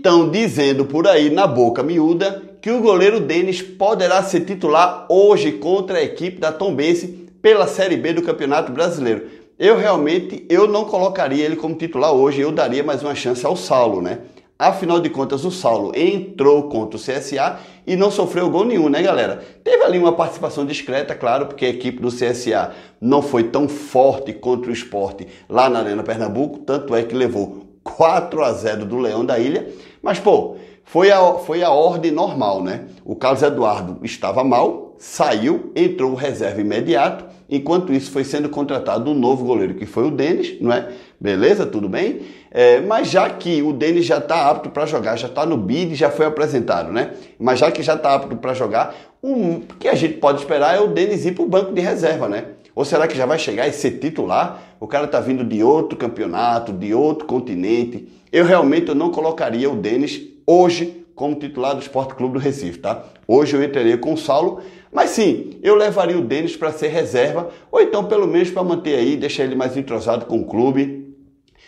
estão dizendo por aí na boca miúda que o goleiro Denis poderá ser titular hoje contra a equipe da Tombense pela Série B do Campeonato Brasileiro. Eu realmente eu não colocaria ele como titular hoje, eu daria mais uma chance ao Saulo, né? Afinal de contas, o Saulo entrou contra o CSA e não sofreu gol nenhum, né, galera? Teve ali uma participação discreta, claro, porque a equipe do CSA não foi tão forte contra o esporte lá na Arena Pernambuco, tanto é que levou 4 a 0 do Leão da Ilha. Mas, pô, foi a, foi a ordem normal, né? O Carlos Eduardo estava mal, saiu, entrou o reserva imediato. Enquanto isso, foi sendo contratado um novo goleiro, que foi o Denis, não é? Beleza, tudo bem? É, mas já que o Denis já está apto para jogar, já está no bid, já foi apresentado, né? Mas já que já está apto para jogar, o que a gente pode esperar é o Denis ir para o banco de reserva, né? Ou será que já vai chegar e ser titular? O cara está vindo de outro campeonato, de outro continente. Eu realmente eu não colocaria o Denis hoje como titular do Esporte Clube do Recife, tá? Hoje eu entraria com o Saulo, mas sim, eu levaria o Denis para ser reserva, ou então pelo menos para manter aí, deixar ele mais entrosado com o clube,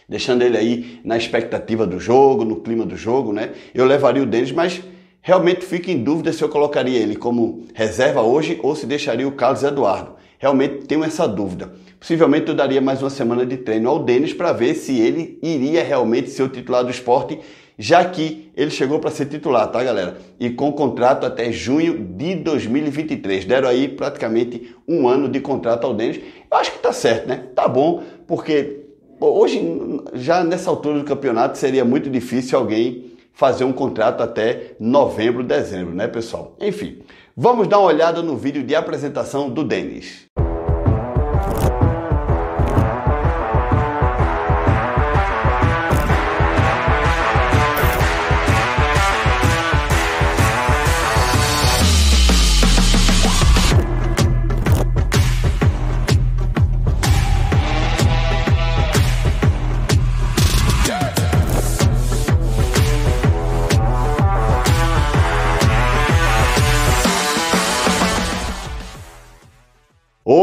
deixando ele aí na expectativa do jogo, no clima do jogo, né? Eu levaria o Denis, mas realmente fico em dúvida se eu colocaria ele como reserva hoje ou se deixaria o Carlos Eduardo realmente tenho essa dúvida. Possivelmente eu daria mais uma semana de treino ao Denis para ver se ele iria realmente ser o titular do esporte, já que ele chegou para ser titular, tá galera? E com contrato até junho de 2023. Deram aí praticamente um ano de contrato ao Denis. Eu acho que tá certo, né? Tá bom, porque hoje, já nessa altura do campeonato, seria muito difícil alguém fazer um contrato até novembro, dezembro, né, pessoal? Enfim, vamos dar uma olhada no vídeo de apresentação do Denis.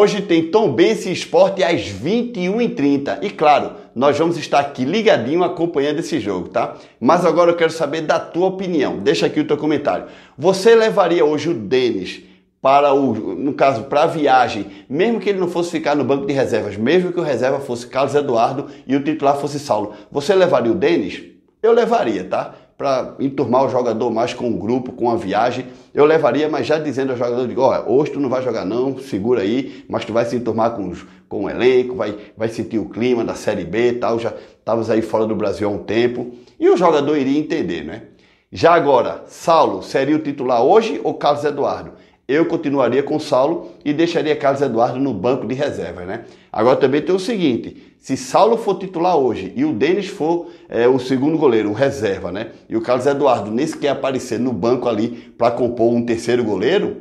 Hoje tem Tombense Esporte às 21h30. E claro, nós vamos estar aqui ligadinho acompanhando esse jogo, tá? Mas agora eu quero saber da tua opinião. Deixa aqui o teu comentário. Você levaria hoje o Denis para o, no caso, para a viagem, mesmo que ele não fosse ficar no banco de reservas, mesmo que o reserva fosse Carlos Eduardo e o titular fosse Saulo, você levaria o Denis? Eu levaria, tá? para enturmar o jogador mais com o grupo, com a viagem. Eu levaria, mas já dizendo ao jogador, digo, olha, hoje tu não vai jogar não, segura aí, mas tu vai se enturmar com, com o elenco, vai, vai sentir o clima da Série B e tal, já estavas aí fora do Brasil há um tempo. E o jogador iria entender, né? Já agora, Saulo seria o titular hoje ou Carlos Eduardo? eu continuaria com Saulo e deixaria Carlos Eduardo no banco de reserva, né? Agora também tem o seguinte: se Saulo for titular hoje e o Denis for é, o segundo goleiro, o reserva, né? E o Carlos Eduardo nem sequer aparecer no banco ali para compor um terceiro goleiro,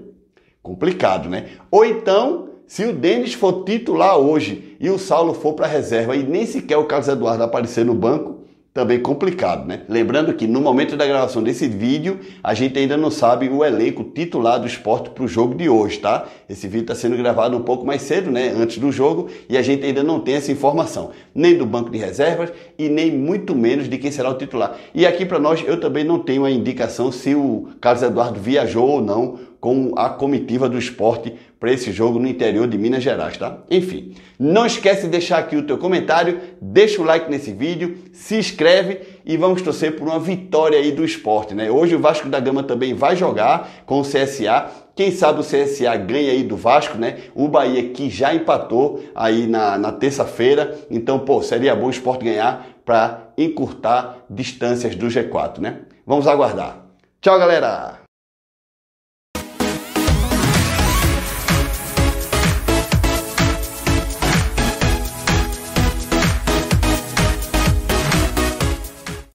complicado, né? Ou então, se o Denis for titular hoje e o Saulo for para reserva e nem sequer o Carlos Eduardo aparecer no banco, também complicado, né? Lembrando que no momento da gravação desse vídeo, a gente ainda não sabe o elenco titular do esporte para o jogo de hoje, tá? Esse vídeo está sendo gravado um pouco mais cedo, né? Antes do jogo, e a gente ainda não tem essa informação, nem do banco de reservas e nem muito menos de quem será o titular. E aqui para nós, eu também não tenho a indicação se o Carlos Eduardo viajou ou não com a comitiva do esporte para esse jogo no interior de Minas Gerais, tá? Enfim, não esquece de deixar aqui o teu comentário, deixa o like nesse vídeo, se inscreve e vamos torcer por uma vitória aí do esporte, né? Hoje o Vasco da Gama também vai jogar com o CSA. Quem sabe o CSA ganha aí do Vasco, né? O Bahia que já empatou aí na, na terça-feira. Então, pô, seria bom o esporte ganhar para encurtar distâncias do G4, né? Vamos aguardar. Tchau, galera!